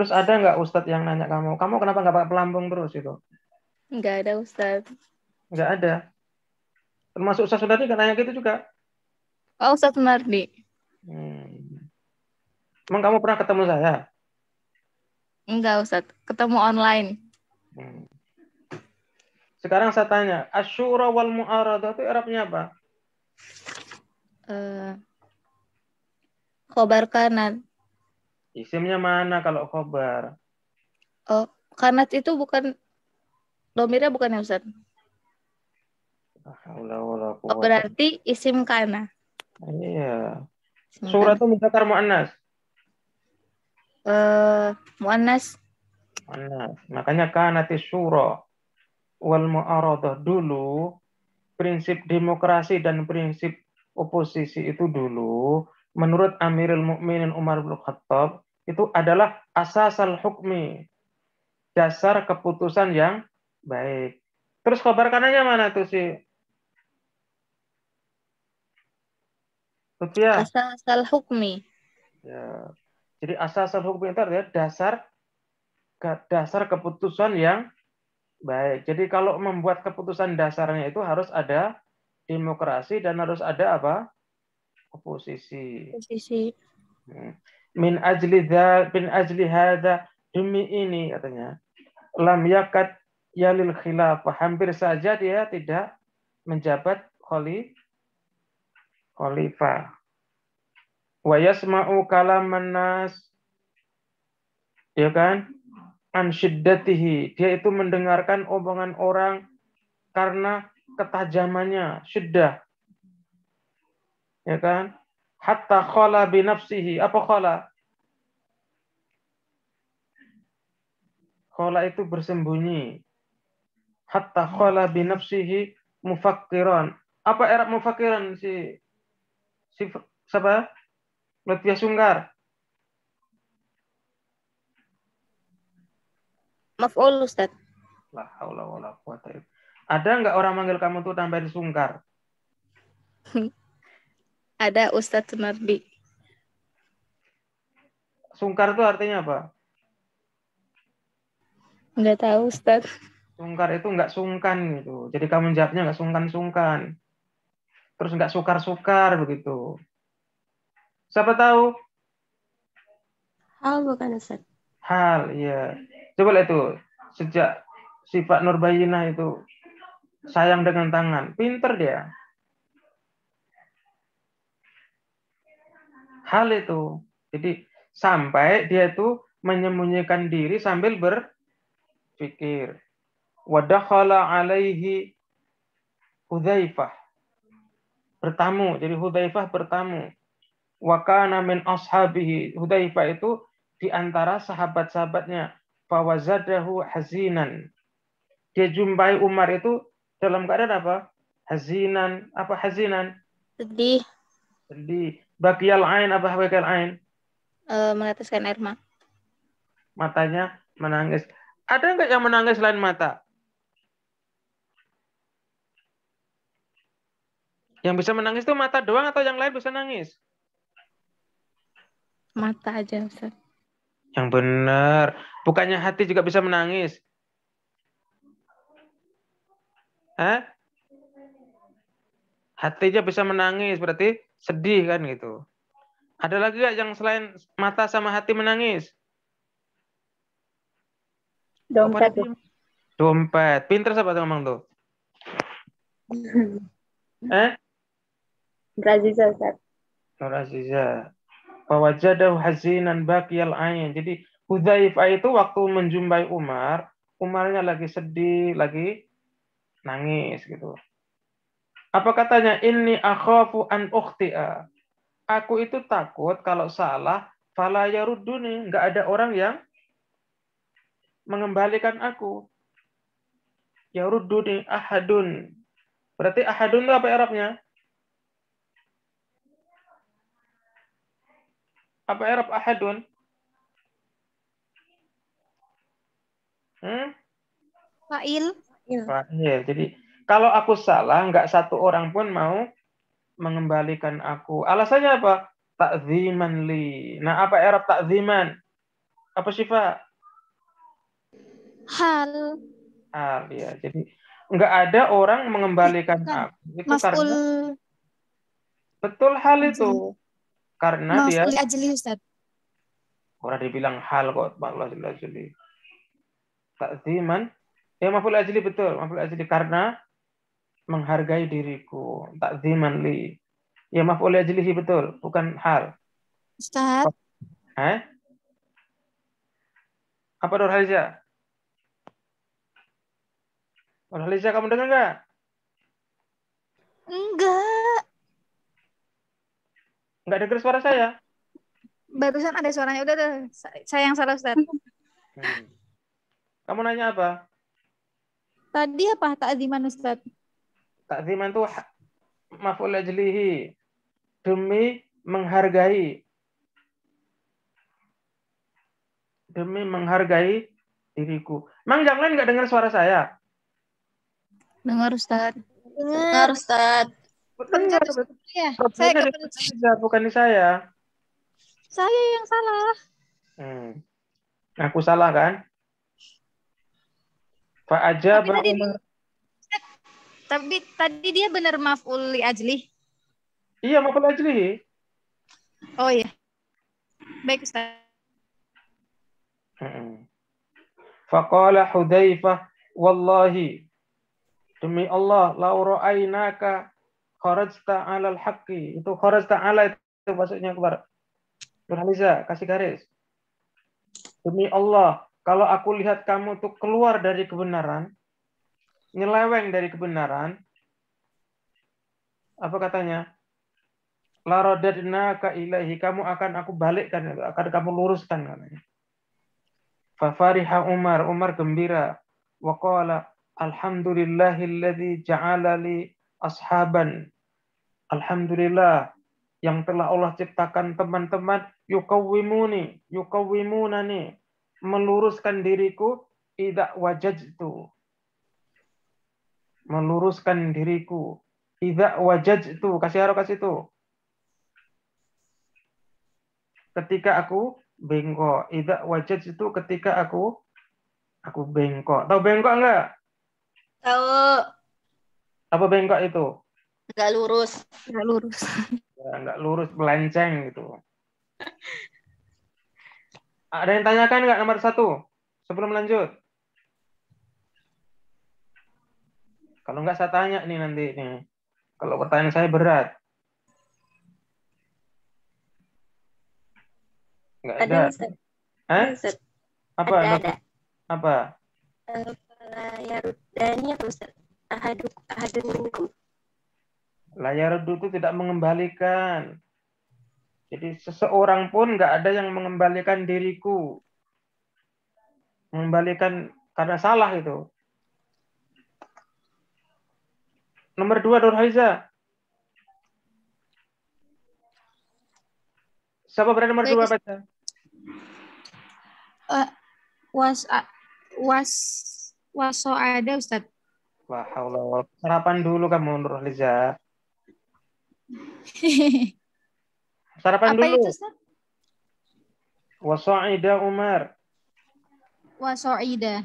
Terus ada nggak Ustadz yang nanya kamu, kamu kenapa nggak pakai pelampung terus itu? Nggak ada Ustadz. Nggak ada. Termasuk Ustadz Sunardi nggak nanya gitu juga? Oh Ustadz Sunardi. Hmm. Emang kamu pernah ketemu saya? Enggak Ustadz, ketemu online. Hmm. Sekarang saya tanya, asyura wal mu'aradah itu Arabnya apa? Uh, khobar kanan. Isimnya mana kalau khobar? Oh, kanat itu bukan domirnya bukan ya Ustaz? Ah, ya oh, berarti isim kana. Iya. Surat itu minta muannas. Eh, uh, muannas. Muannas. Makanya kanat syura wal mu'aradah dulu prinsip demokrasi dan prinsip oposisi itu dulu menurut Amirul Mukminin Umar bin Khattab itu adalah asasal hukmi dasar keputusan yang baik. Terus kabar kanannya mana tuh si Rupiah. Asasal hukmi. Ya. Jadi asasal hukmi itu adalah dasar dasar keputusan yang baik. Jadi kalau membuat keputusan dasarnya itu harus ada demokrasi dan harus ada apa? oposisi, Oposisi. Hmm. Min ajli dha, min ajli hada demi ini katanya. Lam yakat yalil khilafah. Hampir saja dia tidak menjabat khalif khalifah. Wa yasma'u kalaman nas. Ya kan? An syiddatihi. Dia itu mendengarkan omongan orang karena ketajamannya, syiddah, Ya kan? Hatta khala binafsihi. Apa khala? Khala itu bersembunyi. Hatta khala binafsihi mufakkiran. Apa erat mufakiran si si siapa? Lutfiah Sunggar. Maf'ul Ustaz. La haula wala quwata Ada nggak orang manggil kamu tuh tambahin sungkar? ada Ustadz Nabi. Sungkar itu artinya apa? Nggak tahu Ustadz. Sungkar itu enggak sungkan gitu. Jadi kamu jawabnya enggak sungkan-sungkan. Terus enggak sukar-sukar begitu. Siapa tahu? Hal bukan Ustadz. Hal, iya. Coba lihat tuh. Sejak sifat Nurbayina itu sayang dengan tangan. Pinter dia. hal itu. Jadi sampai dia itu menyembunyikan diri sambil berpikir. Wadakhala alaihi Hudzaifah bertamu. Jadi Hudzaifah bertamu. Wakana min ashabihi. Hudzaifah itu di antara sahabat-sahabatnya. Fawazadahu hazinan. Dia jumpai Umar itu dalam keadaan apa? Hazinan. Apa hazinan? Sedih. Sedih bakial ain apa bakial ain? Uh, eh, meneteskan air mata. Matanya menangis. Ada nggak yang menangis selain mata? Yang bisa menangis itu mata doang atau yang lain bisa nangis? Mata aja, Ustaz. Yang benar. Bukannya hati juga bisa menangis. Hah? Hatinya bisa menangis, berarti sedih kan gitu. Ada lagi gak yang selain mata sama hati menangis? Dompet. Dompet. Pinter tuh ngomong tuh. eh? Raziza, Ustaz. Oh, Raziza. Fawajadahu hazinan baqiyal ain. Jadi Hudzaifah itu waktu menjumpai Umar, Umarnya lagi sedih, lagi nangis gitu. Apa katanya? Ini akhafu an ukhti'a. Aku itu takut kalau salah, fala yarudduni. Nggak ada orang yang mengembalikan aku. Yarudduni ahadun. Berarti ahadun itu apa Arabnya? Apa Arab ahadun? Hmm? Fa'il. Fa'il. Jadi kalau aku salah, nggak satu orang pun mau mengembalikan aku. Alasannya apa? Takziman li. Nah, apa Arab takziman? Apa Syifa? Hal. Hal, ya. Jadi nggak ada orang mengembalikan Bukan. aku. Itu Maskul. karena betul hal itu. Karena Maskul dia ajli, Ustaz. Orang dibilang hal kok, Allah Takziman. Ya, maful ajli betul. Maful ajli karena menghargai diriku takziman li ya maaf ya oleh ajlihi betul bukan hal Ustaz Hah? Eh? apa Nur Haliza Nur Haliza kamu dengar enggak enggak enggak dengar suara saya barusan ada suaranya udah deh saya yang salah Ustaz hmm. kamu nanya apa tadi apa takziman Ustaz Takziman itu maf'ul ajlihi. Demi menghargai. Demi menghargai diriku. Mang yang lain nggak dengar suara saya? Dengar Ustaz. Dengar Ustaz. Dengar Ustaz. Ya, saya kebetulan. Bukan di saya. Saya yang salah. Hmm. Aku salah kan? Pak aja tapi tadi dia benar maf'ul li ajli. Iya, maf'ul ajli. Oh iya. Baik, Ustaz. Hmm. Faqala Hudzaifah, wallahi demi Allah lau ra'ainaka kharajta 'alal haqqi. Itu kharajta 'ala itu maksudnya keluar. Nurhaliza, kasih garis. Demi Allah, kalau aku lihat kamu tuh keluar dari kebenaran, nyeleweng dari kebenaran, apa katanya? Larodadna ka ilahi, kamu akan aku balikkan, akan kamu luruskan katanya. Fafariha Umar, Umar gembira. Wa qala, Alhamdulillahilladzi ja'ala li ashaban. Alhamdulillah yang telah Allah ciptakan teman-teman yukawimuni, yukawimunani, meluruskan diriku, tidak wajajtu, meluruskan diriku. Idza itu kasih haro kasih itu. Ketika aku bengkok, idza itu ketika aku aku bengkok. Tahu bengkok enggak? Tahu. Apa bengkok itu? Enggak lurus. Enggak lurus. Ya, enggak lurus, melenceng gitu. Ada yang tanyakan enggak nomor satu? Sebelum lanjut. Kalau nggak saya tanya nih nanti nih. Kalau pertanyaan saya berat. Nggak ada. ada. Hah? Apa? Ada, ada. Apa? Eh, layar dani apa Ustaz? Ahadu, ahadun minkum. Layar itu tidak mengembalikan. Jadi seseorang pun nggak ada yang mengembalikan diriku. Mengembalikan karena salah itu. Nomor dua, Nur Haiza. Siapa berada nomor dua, Pak? Eh, was was waso ada Ustaz. Wah, Allah. Sarapan dulu kamu Nur Haiza. Sarapan Apa dulu. Itu, Ustaz? Wasoida Umar. Wasoida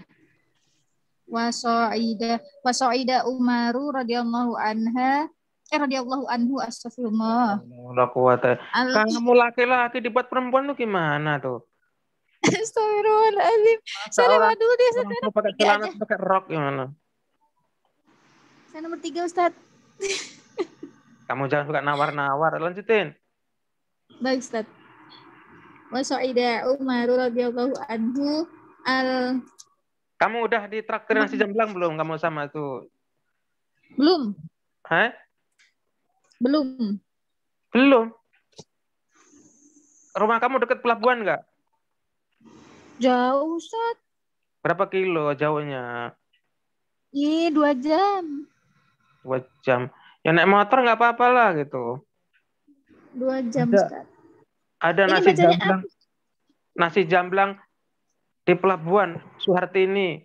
wa Sa'ida wa Sa'ida Umaru radhiyallahu anha eh radhiyallahu anhu astagfirullah. La quwata. Kamu laki-laki dibuat perempuan tuh gimana tuh? Astagfirullahalazim. Saya lewat dulu deh. pakai celana pakai rok gimana? Saya nomor tiga Ustaz. Kamu jangan suka nawar-nawar. Lanjutin. Baik Ustaz. Wa Sa'ida Umaru radhiyallahu anhu al kamu udah di traktir nasi jamblang belum kamu sama tuh? Belum. Hah? Belum. Belum. Rumah kamu deket pelabuhan nggak? Jauh, Ustaz. Berapa kilo jauhnya? Ih, dua jam. Dua jam. Ya naik motor nggak apa-apa lah gitu. Dua jam, Ada, Ustaz. Ada nasi jamblang. Nasi jamblang di Pelabuhan Suhartini.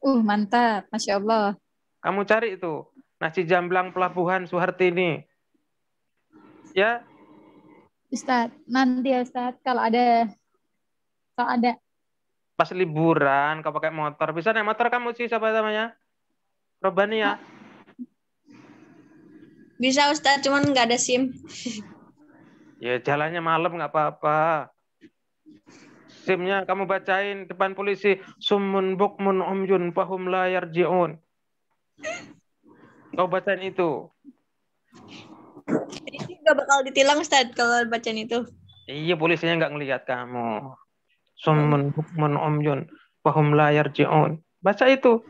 Uh, mantap. Masya Allah. Kamu cari itu. Nasi jamblang Pelabuhan Suhartini. Ya. Ustadz, nanti ya Ustadz, kalau ada kalau ada pas liburan kau pakai motor bisa naik motor kamu sih siapa namanya Robani ya bisa Ustaz cuman nggak ada SIM ya jalannya malam nggak apa-apa simnya kamu bacain depan polisi sumun bukmun umyun pahum layar jion Kau bacain itu. Jadi nggak bakal ditilang Ustaz kalau bacain itu. Iya polisinya nggak ngelihat kamu. Sumun bukmun umyun pahum layar jion Baca itu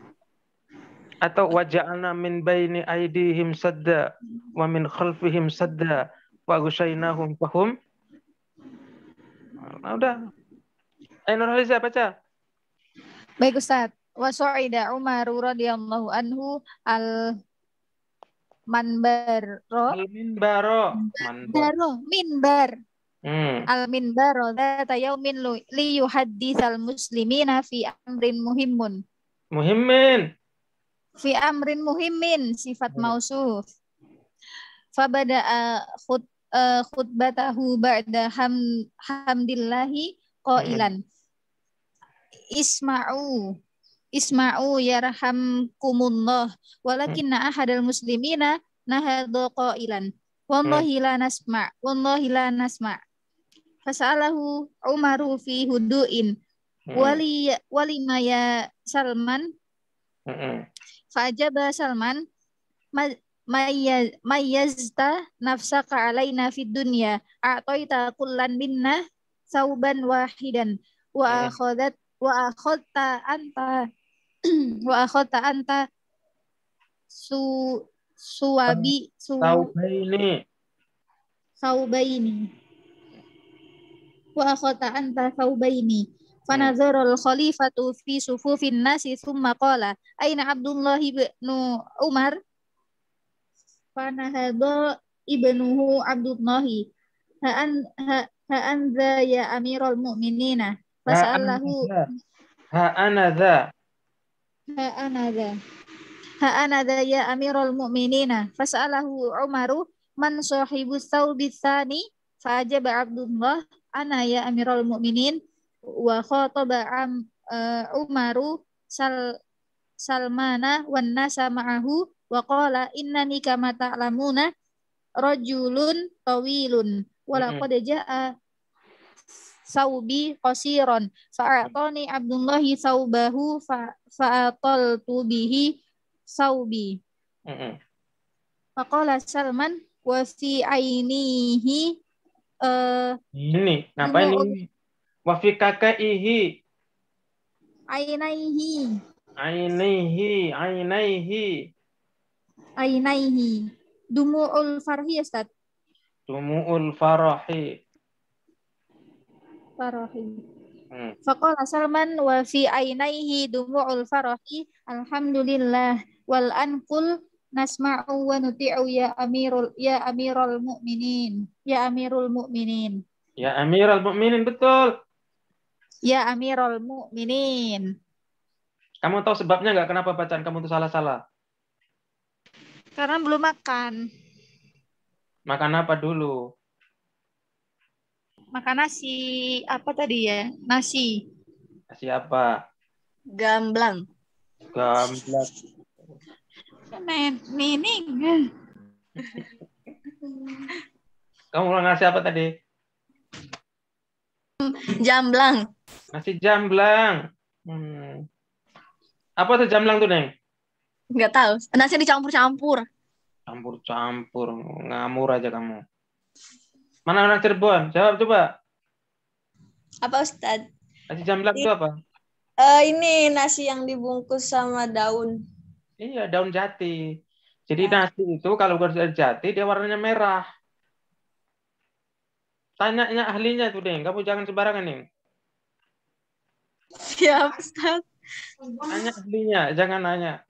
atau waja'alna min baini aidihim sadda wa min khalfihim sadda wa gusainahum fahum nah, udah Eh Nur Haliza baca. Baik Ustaz. Wa su'ida Umar radhiyallahu anhu al manbar ro minbaro. Manbaro. Minbar. Hmm. Al minbaro dzata yaumin li al muslimina fi amrin muhimmun. Muhimmin. Fi amrin muhimmin sifat hmm. mausuf. Fabada'a khut, eh, khutbatahu ba'da ham, hamdillahi qailan. Hmm isma'u isma'u yarhamkumullah walakinna ahadal muslimina nahadu qailan wallahi la nasma' wallahi la nasma' fasalahu umaru fi huduin hmm. wali wali ya hmm. maya salman fajaba salman mayyazta nafsaka alaina fid dunya a'taita kullan minna sauban wahidan wa hmm. akhadat wa akhadta anta wa akhadta anta su suwabi su saubaini saubaini wa akhadta anta saubaini fanazara al-khalifatu fi sufufin nasi thumma qala aina Abdullah ibn Umar fanahadha ibnuhu Abdullah ha an ha, ha anza ya amiral mu'minina Masalahu. Ha anadha. Ha anadha. Ha anadha ya Amirul Mukminina. Fasalahu Umaru man sahibu thawbi tsani fa'ajaba Abdullah ana ya Amirul Mukminin wa khataba am, uh, Umaru sal Salmana wan nasa ma'ahu wa qala innani kama ta'lamuna rajulun tawilun wa laqad jaa'a saubi kosiron. Sa'atoni Abdullahi saubahu fa tubihi saubi. Mm Salman wasi ainihi uh, ini apa ini? Wa fi kakaihi ainaihi ainaihi ainaihi ainaihi dumu'ul farhi ya Ustaz dumu'ul farahi farahi. Hmm. Faqala Salman wa fi ainaihi dumu'ul farahi alhamdulillah wal anqul nasma'u wa nuti'u ya amirul ya amirul mu'minin ya amirul mu'minin ya amirul mu'minin betul ya amirul mu'minin kamu tahu sebabnya nggak kenapa bacaan kamu itu salah-salah karena belum makan makan apa dulu makan nasi apa tadi ya? Nasi. Nasi apa? Gamblang. Gamblang. Nining. Eh. Kamu ulang nasi apa tadi? Jamblang. Nasi jamblang. Hmm. Apa tuh jamblang tuh, Neng? Enggak tahu. Nasi dicampur-campur. Campur-campur. Ngamur aja kamu. Mana orang Cirebon? Jawab coba. Apa Ustad? Nasi jamblang itu apa? Uh, ini nasi yang dibungkus sama daun. Iya, daun jati. Jadi nah. nasi itu kalau dari jati dia warnanya merah. tanya tanya ahlinya tuh, Deng. Kamu jangan sembarangan, nih Siap, Ustaz. Tanya ahlinya, jangan nanya.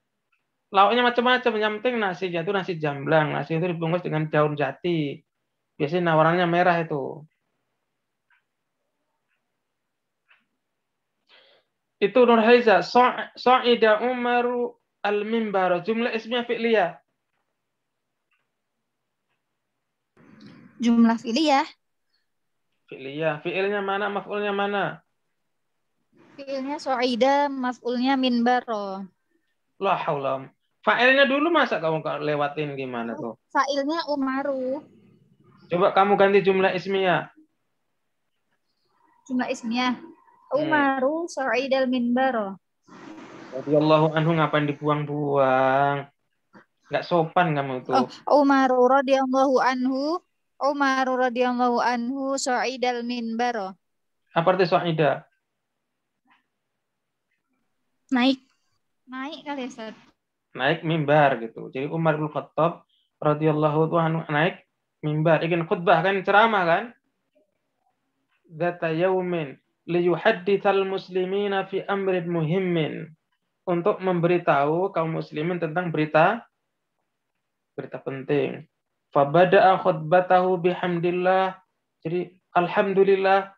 Lauknya macam-macam, yang penting nasinya itu nasi jamblang. Nasi itu dibungkus dengan daun jati. Biasanya warnanya merah itu. Itu Nur Haiza. Sa'ida Umaru al-mimbar. Jumlah ismi fi'liyah. Jumlah fi'liyah. Fi'liyah. Fi'ilnya mana? Maf'ulnya mana? Fi'ilnya so'ida, maf'ulnya minbaro. Lah Fa'ilnya dulu masa kamu lewatin gimana tuh? Fa'ilnya Umaru. Coba kamu ganti jumlah ismiyah. Jumlah ismiyah. Hmm. Umaru Sa'id al-Minbar. Radiyallahu anhu ngapain dibuang-buang? Enggak sopan kamu itu. Oh, Umaru radhiyallahu anhu. Umaru radhiyallahu anhu Sa'id al-Minbar. Apa arti Sa'ida? Naik. Naik kali ya, Naik mimbar gitu. Jadi Umar bin Khattab radhiyallahu anhu naik mimbar ingin khutbah kan ceramah kan dzata yaumin liyuhadditsal muslimina fi amrin muhimmin untuk memberitahu kaum muslimin tentang berita berita penting fabada'a khutbatahu bihamdillah jadi alhamdulillah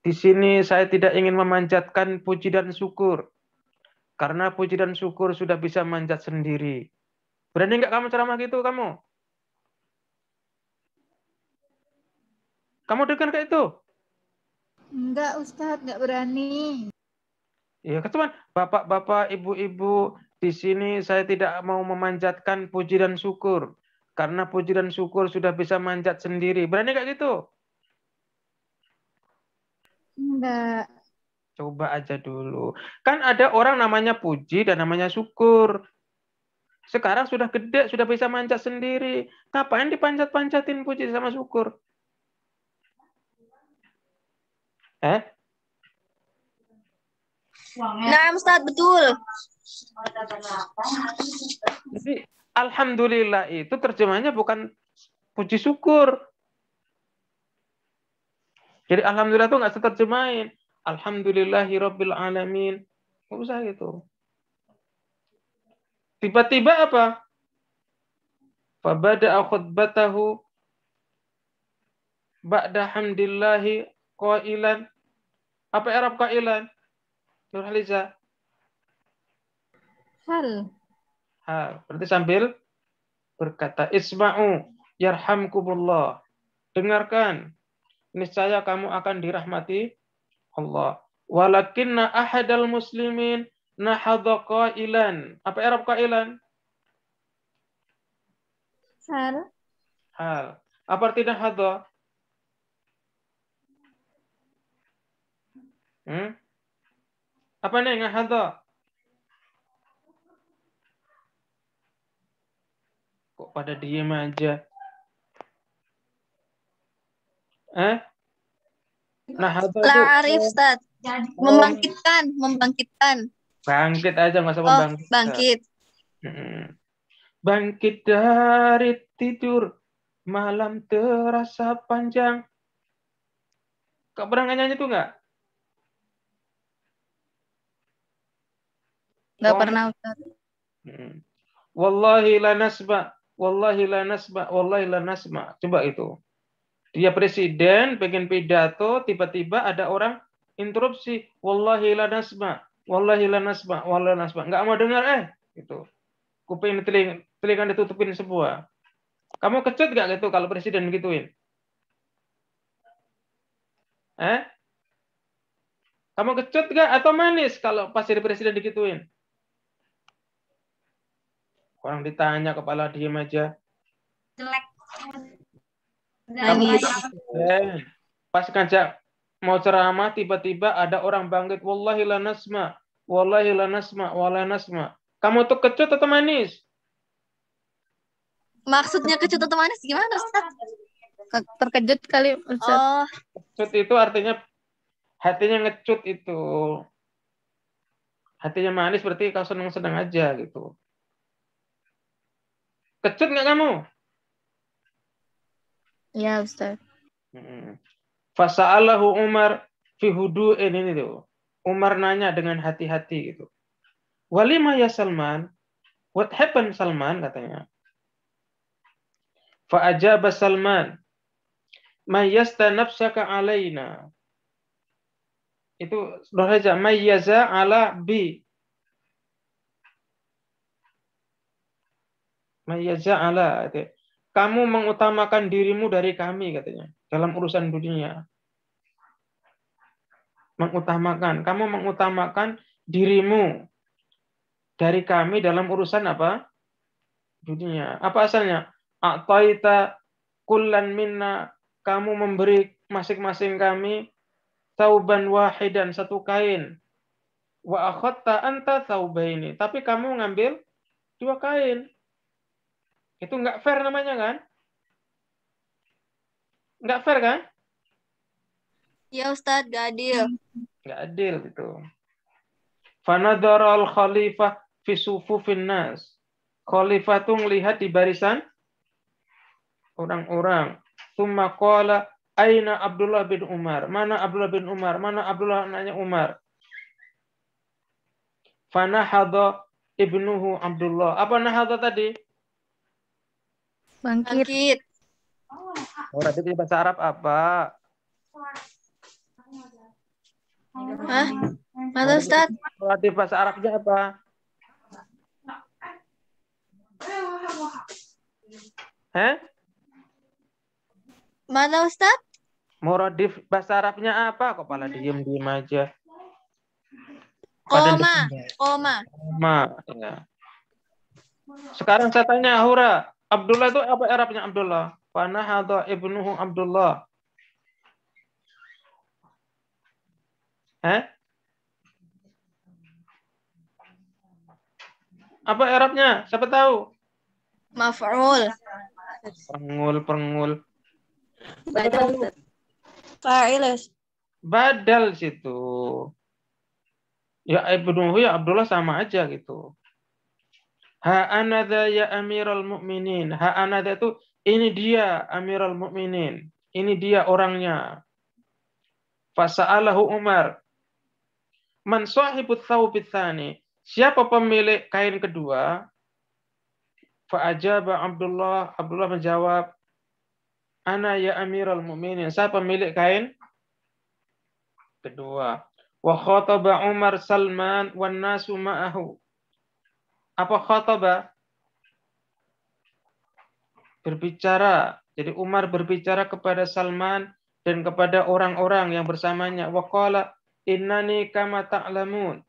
di sini saya tidak ingin memanjatkan puji dan syukur karena puji dan syukur sudah bisa manjat sendiri berani nggak kamu ceramah gitu kamu Kamu dengar kayak itu? Enggak, Ustadz. Enggak berani. Iya, teman. Kan, bapak-bapak, ibu-ibu di sini saya tidak mau memanjatkan puji dan syukur. Karena puji dan syukur sudah bisa manjat sendiri. Berani kayak gitu? Enggak. Coba aja dulu. Kan ada orang namanya puji dan namanya syukur. Sekarang sudah gede, sudah bisa manjat sendiri. Ngapain dipanjat-panjatin puji sama syukur? Eh? Nah, Ustaz, betul. Jadi, Alhamdulillah itu terjemahnya bukan puji syukur. Jadi Alhamdulillah itu nggak seterjemahin. Alhamdulillahi Rabbil Alamin. Nggak usah gitu. Tiba-tiba apa? tahu. khutbatahu ba'da hamdillahi qailan apa Arab Kailan Nur Haliza. Hal. Hal. Berarti sambil berkata isma'u yarhamkumullah. Dengarkan. Niscaya kamu akan dirahmati Allah. Walakinna ahadal muslimin nahadha qailan. Apa Arab qailan? Hal. Hal. Apa artinya hadha? Hmm? Apa nih ngahadha? Kok pada diem aja? Eh? Nah, La arif, Ustaz. Membangkitkan, membangkitkan. Bangkit aja, nggak usah oh, membangkit. Bangkit. Hmm. Bangkit dari tidur, malam terasa panjang. Kau pernah nyanyi itu nggak? Nggak pernah Ustaz. Hmm. Wallahi la nasma. wallahi la nasma. wallahi la nasma. Coba itu. Dia presiden, pengen pidato, tiba-tiba ada orang interupsi, wallahi la nasma. wallahi la nasma. wallahi la nasma. Enggak mau dengar eh gitu. Kuping telinga, telinga ditutupin semua. Kamu kecut gak gitu kalau presiden gituin? Eh? Kamu kecut gak atau manis kalau pas jadi presiden digituin? Orang ditanya kepala diem aja. Jelek. eh, pas kanca mau ceramah tiba-tiba ada orang bangkit wallahi la nasma wallahi la nasma wallahi nasma kamu tuh kecut atau manis maksudnya kecut atau manis gimana Ustaz? terkejut kali Ustaz. oh itu artinya hatinya ngecut itu hatinya manis berarti kau senang-senang aja gitu Kecut nggak kamu? Ya Ustaz. Fasa Allahu Umar fi Hudu ini tuh. Umar nanya dengan hati-hati gitu. Walima ya Salman? What happened Salman katanya. Fa'ajaba Salman. Mayyasta nafsaka alaina. Itu dohaja. saja. Mayyaza ala bi. Mayyaza'ala. Kamu mengutamakan dirimu dari kami katanya. Dalam urusan dunia. Mengutamakan. Kamu mengutamakan dirimu dari kami dalam urusan apa? Dunia. Apa asalnya? A'taita kullan minna. Kamu memberi masing-masing kami tauban wahidan satu kain wa akhatta anta ini Tapi kamu ngambil dua kain. Itu nggak fair namanya kan? Nggak fair kan? Ya Ustadz, nggak adil. Nggak adil gitu. Fanadara al-khalifah fi sufufin nas. Khalifah itu melihat di barisan orang-orang. Tumma qala aina Abdullah bin Umar? Mana Abdullah bin Umar? Mana Abdullah anaknya Umar? Fanahadha ibnuhu Abdullah. Apa nahadha tadi? Bangkit. Bangkit. Oh, radit bahasa Arab apa? Hah? Mana Ustaz? Radit bahasa Arabnya apa? Hah? Mana Ustaz? Muradif bahasa Arabnya apa? Kok malah diem-diem aja? Koma, koma. Koma. Ya. Sekarang saya tanya, Hura. Abdullah itu apa Arabnya Abdullah? Fanahadha ibnuhu Abdullah. Eh? Apa Arabnya? Siapa tahu? Maf'ul. Pengul, pengul. Badal. Fa'il. Badal situ. Ya ibnuhu ya Abdullah sama aja gitu. Ha anada ya amiral mu'minin. anada itu ini dia amiral mu'minin. Ini dia orangnya. Fasa'alahu Umar. Man sahibut thawbithani. Siapa pemilik kain kedua? Fa'ajaba Abdullah. Abdullah menjawab. Ana ya amiral mu'minin. Siapa pemilik kain kedua. Wa khataba Umar Salman wan nasu ma'ahu apa khotoba berbicara. Jadi Umar berbicara kepada Salman dan kepada orang-orang yang bersamanya. Waqala innani kama ta'lamun.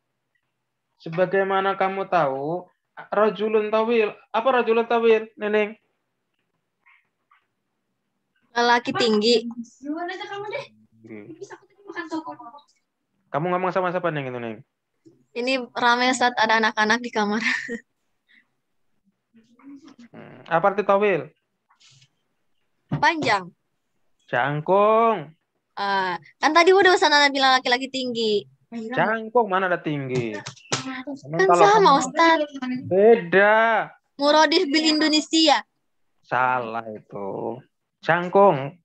Sebagaimana kamu tahu, rajulun tawil. Apa rajulun tawil, Neneng? Lelaki tinggi. Kamu ngomong sama siapa, Neng, itu, Neng? Ini rame saat ada anak-anak di kamar. Hmm, apa arti tawil? Panjang. Jangkung. Uh, kan tadi udah Ustaz Nana bilang laki-laki tinggi. Jangkung mana ada tinggi? Kan Kalau sama Ustaz. Beda. Murodif bil Indonesia. Salah itu. Jangkung.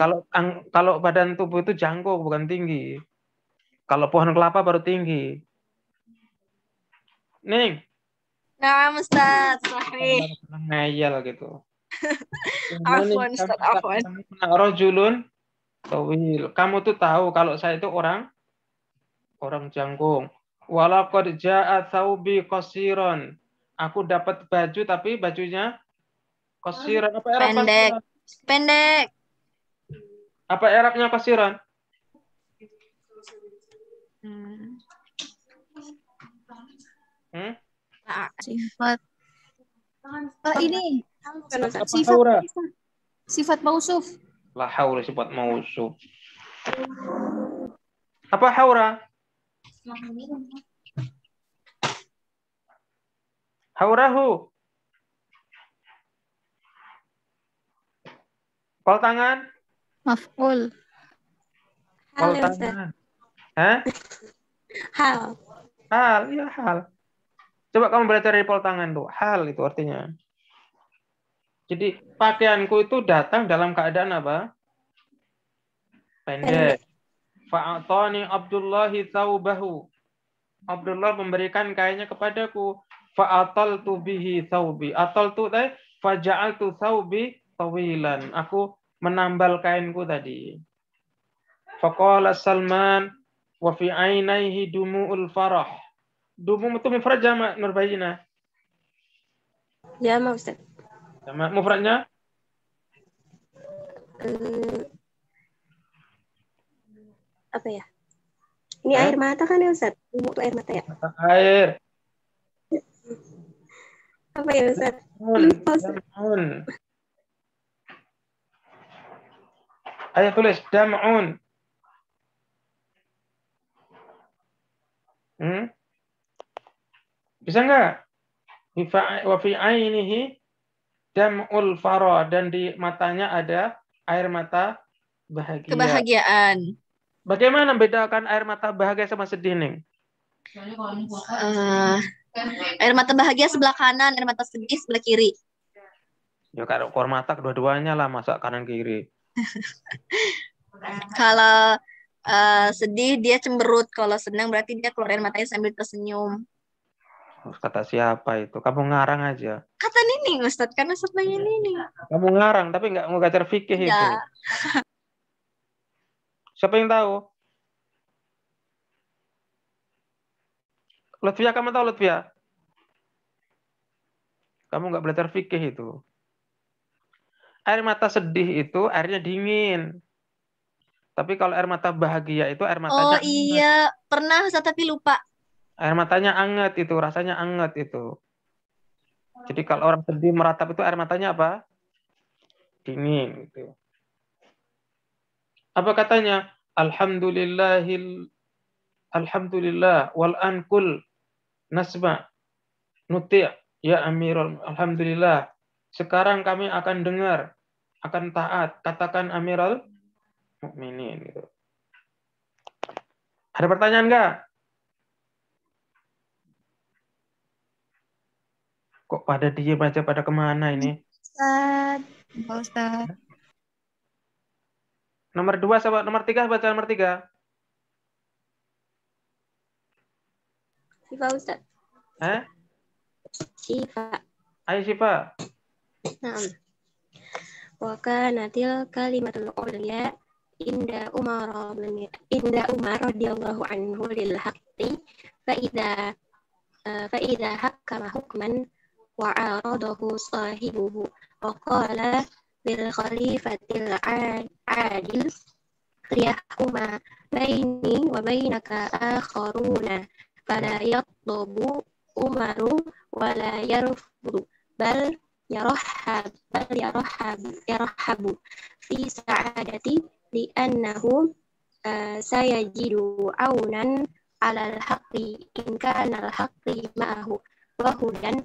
Kalau kalau badan tubuh itu jangkung bukan tinggi. Kalau pohon kelapa baru tinggi. Ning. Nah, Ustaz, sorry. Ngayal gitu. afwan, Ustaz, afwan. Rajulun tawil. Kamu tuh tahu kalau saya itu orang orang jangkung. Walaqad ja'a thawbi qasiran. Aku dapat baju tapi bajunya qasiran apa era Pendek. Pendek. Apa eraknya qasiran? Hmm. Hmm? Sifat. Uh, ini sifat sifat, mausuf. La haura sifat mausuf. Apa haura? Haurahu. Pol tangan? Maf'ul. Pal tangan. Hal. Hal, ya hal. Coba kamu belajar repol tangan tuh, hal itu artinya. Jadi pakaianku itu datang dalam keadaan apa? Pendek. Fa'atani Abdullahi thawbahu. Abdullah memberikan kainnya kepadaku. Fa'atal tu bihi thawbi. Atal tu tadi, faja'al tu thawbi tawilan. Aku menambal kainku tadi. Fa'kola Salman wa fi dumu'ul farah دوبو متو مفرد jamak Nur Bayina? Jamak Ustaz. Jamak mufradnya? Hmm. apa ya? Ini air eh? mata kan ya Ustaz? Dubu itu air mata ya? air. apa ya Ustaz? Nun. Ayo tulis dam'un. Hmm? Bisa nggak? fi ainihi dam'ul faro. Dan di matanya ada air mata bahagia. Kebahagiaan. Bagaimana bedakan air mata bahagia sama sedih, Ning? Uh, air mata bahagia sebelah kanan, air mata sedih sebelah kiri. Ya kalau keluar mata dua-duanya lah, masa kanan kiri. kalau uh, sedih dia cemberut, kalau senang berarti dia keluar air matanya sambil tersenyum kata siapa itu? Kamu ngarang aja. Kata Nini, Ustad, karena ustad nanya iya. Nining. Kamu ngarang, tapi nggak ngajar fikih iya. itu. Siapa yang tahu? Lutfia, kamu tahu Lutfia? Kamu nggak belajar fikih itu. Air mata sedih itu airnya dingin. Tapi kalau air mata bahagia itu air mata. Oh iya, pernah Ustad, tapi lupa air matanya anget itu rasanya anget itu jadi kalau orang sedih meratap itu air matanya apa dingin itu. apa katanya Alhamdulillah alhamdulillah wal ankul nasma nuti ya amirul alhamdulillah sekarang kami akan dengar akan taat katakan amirul mukminin gitu ada pertanyaan enggak Kok pada dia baca pada kemana ini? Ustaz. Ustaz. Nomor dua sama nomor tiga baca nomor tiga. Siva Ustaz. Eh? Siva. Ayo Siva. Nah. kalimatul ulia inda Umar inda Umar radhiyallahu anhu lil haqqi fa idza eh, fa idza hakama hukman وعارضه صاحبه وقال للخليفة العادل ليحكم بيني وبينك آخرون فلا يطلب عمر ولا يرفض بل يرحب بل يرحب يرحب في سعادتي لأنه سيجد عونا على الحق إن كان الحق معه وهدى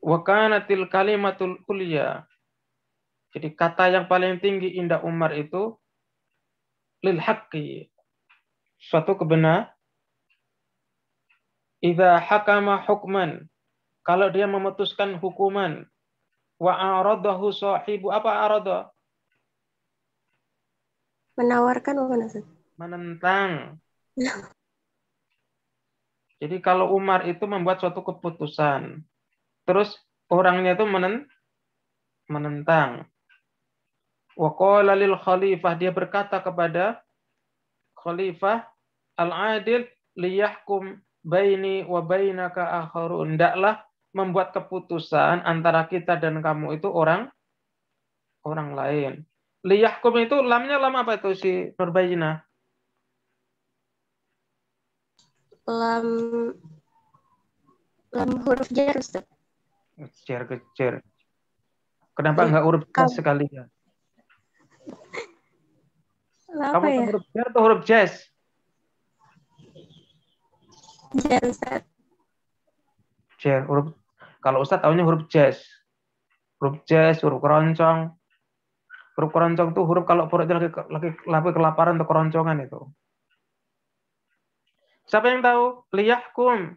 wakanatil kalimatul ulia. Jadi kata yang paling tinggi indah Umar itu lil haqqi. Suatu kebenar. Iza hakama hukman. Kalau dia memutuskan hukuman. Wa aradahu sahibu. Apa arada? Menawarkan apa Menentang. Jadi kalau Umar itu membuat suatu keputusan terus orangnya itu menen, menentang. Waqala lil khalifah dia berkata kepada khalifah al-adil liyahkum baini wa bainaka akharun. Ndaklah membuat keputusan antara kita dan kamu itu orang orang lain. Liyahkum itu lamnya lam apa itu si Nurbayina? Lam lam huruf jar Ustaz. Kejar-kejar. Kenapa nggak huruf sekali ya Kamu ya? huruf J atau huruf jazz? J, Ustaz. J, huruf. Kalau ustadz tahunya huruf jazz. Huruf jazz, huruf keroncong. Huruf keroncong tuh huruf kalau perutnya lagi, lagi, lagi kelaparan atau keroncongan itu. Siapa yang tahu? Liyakum.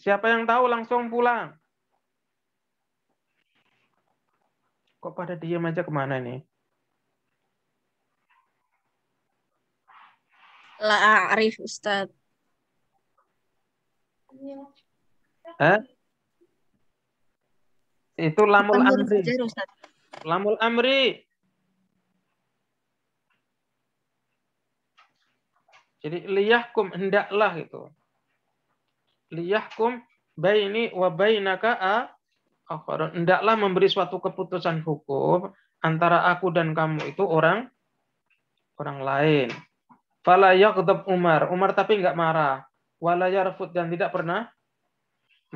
Siapa yang tahu langsung pulang. Kok pada diam aja kemana ini? La Arif Ustad. Hah? Itu lamul amri. Lamul amri. Jadi liyahkum hendaklah itu liyahkum baini wa bainaka akharun. Hendaklah memberi suatu keputusan hukum antara aku dan kamu itu orang orang lain. Fala yaghdab Umar. Umar tapi enggak marah. Wala yarfud dan tidak pernah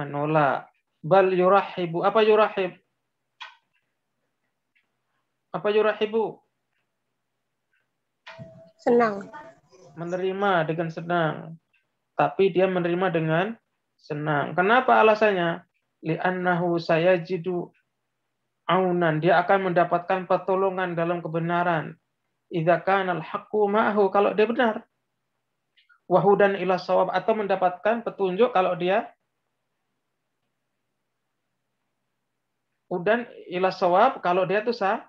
menolak. Bal yurahibu. Apa yurahib? Apa yurahibu? Senang. Menerima dengan senang. Tapi dia menerima dengan senang. Kenapa alasannya? Li'annahu sayajidu aunan. Dia akan mendapatkan pertolongan dalam kebenaran. Idza kana al-haqqu ma'ahu kalau dia benar. Wahudan ila sawab atau mendapatkan petunjuk kalau dia udan ila sawab kalau dia tuh sah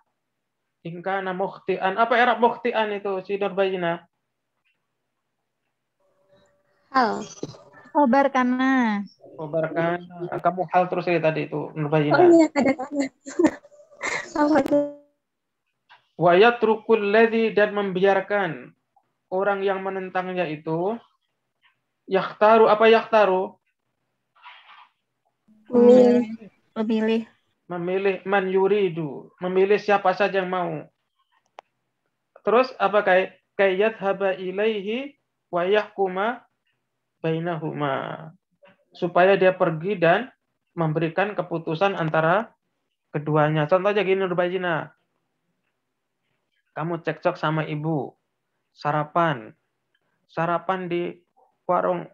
ingkana mukhtian apa era mukhtian itu Sidur bayina. Kobar karena. Kobar karena. Kamu hal terus ya tadi itu Nur Oh iya, ada tanya. Wa trukul ledi dan membiarkan orang yang menentangnya itu yaktaru apa yaktaru? Memilih. Memilih. Memilih man yuridu, memilih siapa saja yang mau. Terus apa kayak kayat haba ilaihi wa kuma bainahuma supaya dia pergi dan memberikan keputusan antara keduanya. Contoh Contohnya gini Nurbajina. Kamu cekcok sama ibu. Sarapan. Sarapan di warung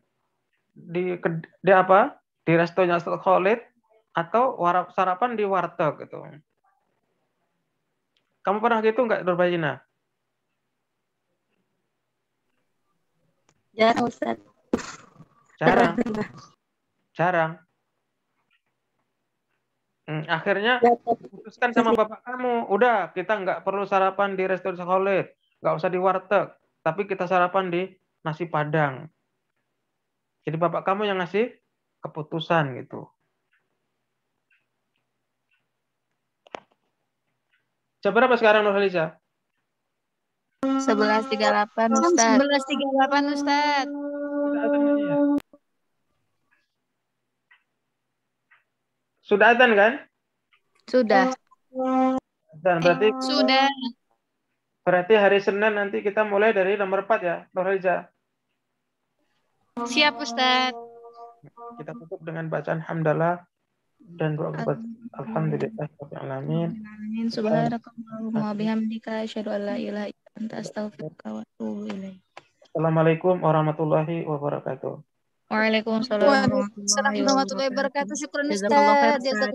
di di apa? Di restonya Khalid atau warap, sarapan di warteg gitu. Kamu pernah gitu nggak Nurbajina? Ya, Ustaz. Jarang. Jarang. Hmm, akhirnya ya, putuskan sama bapak kamu, udah kita nggak perlu sarapan di restoran sekolah, nggak usah di warteg, tapi kita sarapan di nasi padang. Jadi bapak kamu yang ngasih keputusan gitu. Jam berapa sekarang Nur Halisa? 11.38 Ustaz. 11.38 Ustaz. Sudah adzan kan? Sudah. Dan berarti sudah. Berarti hari Senin nanti kita mulai dari nomor 4 ya, Nur Siap, Ustaz. Kita tutup dengan bacaan hamdalah dan doa kepada Alhamdulillah alamin. Amin. Subhanakallahumma bihamdika asyhadu an la ilaha illa anta astaghfiruka wa atubu ilaik. Assalamualaikum warahmatullahi wabarakatuh. Waalaikumsalam warahmatullahi wabarakatuh. Syukur Ustaz.